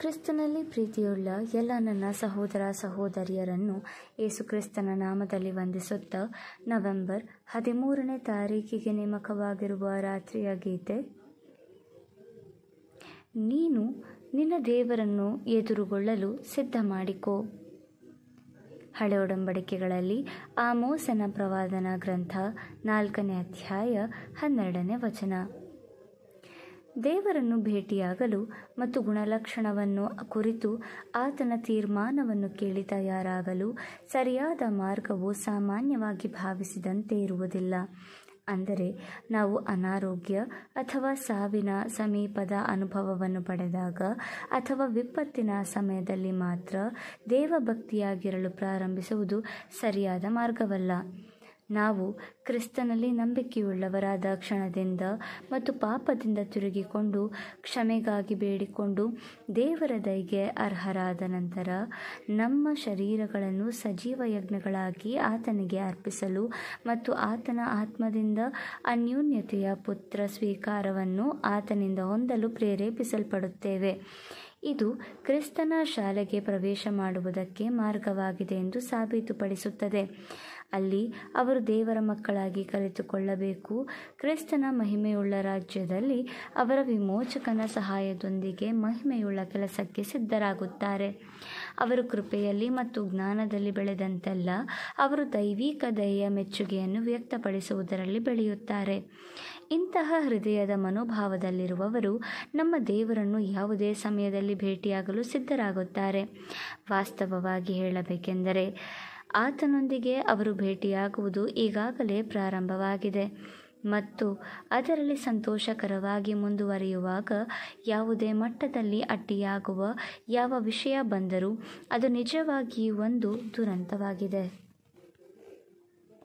ಕ್ರಿಸ್ತನಲ್ಲಿ ಪ್ರೀತಿಯುಳ್ಳ ಎಲ್ಲ ನನ್ನ ಸಹೋದರ ಸಹೋದರಿಯರನ್ನು ಯೇಸು ಕ್ರಿಸ್ತನ ನಾಮದಲ್ಲಿ ವಂದಿಸುತ್ತಾ ನವೆಂಬರ್ ಹದಿಮೂರನೇ ತಾರೀಕಿಗೆ ನೇಮಕವಾಗಿರುವ ರಾತ್ರಿಯ ಗೀತೆ ನೀನು ನಿನ್ನ ದೇವರನ್ನು ಎದುರುಗೊಳ್ಳಲು ಸಿದ್ಧ ಮಾಡಿಕೊ ಹಳೆ ಒಡಂಬಡಿಕೆಗಳಲ್ಲಿ ಆಮೋಸನ ಪ್ರವಾದನ ಗ್ರಂಥ ನಾಲ್ಕನೇ ಅಧ್ಯಾಯ ಹನ್ನೆರಡನೇ ವಚನ ದೇವರನ್ನು ಭೇಟಿಯಾಗಲು ಮತ್ತು ಗುಣಲಕ್ಷಣವನ್ನು ಕುರಿತು ಆತನ ತೀರ್ಮಾನವನ್ನು ಕೇಳಿ ತಯಾರಾಗಲು ಸರಿಯಾದ ಮಾರ್ಗವು ಸಾಮಾನ್ಯವಾಗಿ ಭಾವಿಸಿದಂತೆ ಇರುವುದಿಲ್ಲ ಅಂದರೆ ನಾವು ಅನಾರೋಗ್ಯ ಅಥವಾ ಸಾವಿನ ಸಮೀಪದ ಅನುಭವವನ್ನು ಪಡೆದಾಗ ಅಥವಾ ವಿಪತ್ತಿನ ಸಮಯದಲ್ಲಿ ಮಾತ್ರ ದೇವಭಕ್ತಿಯಾಗಿರಲು ಪ್ರಾರಂಭಿಸುವುದು ಸರಿಯಾದ ಮಾರ್ಗವಲ್ಲ ನಾವು ಕ್ರಿಸ್ತನಲ್ಲಿ ನಂಬಿಕೆಯುಳ್ಳವರಾದ ಕ್ಷಣದಿಂದ ಮತ್ತು ಪಾಪದಿಂದ ತಿರುಗಿಕೊಂಡು ಕ್ಷಮೆಗಾಗಿ ಬೇಡಿಕೊಂಡು ದೇವರ ದೈಗೆ ಅರ್ಹರಾದ ನಂತರ ನಮ್ಮ ಶರೀರಗಳನ್ನು ಸಜೀವ ಯಜ್ಞಗಳಾಗಿ ಆತನಿಗೆ ಅರ್ಪಿಸಲು ಮತ್ತು ಆತನ ಆತ್ಮದಿಂದ ಅನ್ಯೂನ್ಯತೆಯ ಪುತ್ರ ಸ್ವೀಕಾರವನ್ನು ಆತನಿಂದ ಹೊಂದಲು ಪ್ರೇರೇಪಿಸಲ್ಪಡುತ್ತೇವೆ ಇದು ಕ್ರಿಸ್ತನ ಶಾಲೆಗೆ ಪ್ರವೇಶ ಮಾಡುವುದಕ್ಕೆ ಮಾರ್ಗವಾಗಿದೆ ಎಂದು ಸಾಬೀತುಪಡಿಸುತ್ತದೆ ಅಲ್ಲಿ ಅವರು ದೇವರ ಮಕ್ಕಳಾಗಿ ಕಲಿತುಕೊಳ್ಳಬೇಕು ಕ್ರಿಸ್ತನ ಮಹಿಮೆಯುಳ್ಳ ರಾಜ್ಯದಲ್ಲಿ ಅವರ ವಿಮೋಚಕನ ಸಹಾಯದೊಂದಿಗೆ ಮಹಿಮೆಯುಳ್ಳ ಕೆಲಸಕ್ಕೆ ಸಿದ್ಧರಾಗುತ್ತಾರೆ ಅವರು ಕೃಪೆಯಲ್ಲಿ ಮತ್ತು ಜ್ಞಾನದಲ್ಲಿ ಬೆಳೆದಂತೆಲ್ಲ ಅವರು ದೈವಿಕ ದಯೆಯ ಮೆಚ್ಚುಗೆಯನ್ನು ವ್ಯಕ್ತಪಡಿಸುವುದರಲ್ಲಿ ಬೆಳೆಯುತ್ತಾರೆ ಇಂತಹ ಹೃದಯದ ಮನೋಭಾವದಲ್ಲಿರುವವರು ನಮ್ಮ ದೇವರನ್ನು ಯಾವುದೇ ಸಮಯದಲ್ಲಿ ಭೇಟಿಯಾಗಲು ಸಿದ್ಧರಾಗುತ್ತಾರೆ ವಾಸ್ತವವಾಗಿ ಹೇಳಬೇಕೆಂದರೆ ಆತನೊಂದಿಗೆ ಅವರು ಭೇಟಿಯಾಗುವುದು ಈಗಾಗಲೇ ಪ್ರಾರಂಭವಾಗಿದೆ ಮತ್ತು ಅದರಲ್ಲಿ ಸಂತೋಷಕರವಾಗಿ ಮುಂದುವರಿಯುವಾಗ ಯಾವುದೇ ಮಟ್ಟದಲ್ಲಿ ಅಡ್ಡಿಯಾಗುವ ಯಾವ ವಿಷಯ ಬಂದರೂ ಅದು ನಿಜವಾಗಿಯೂ ಒಂದು ದುರಂತವಾಗಿದೆ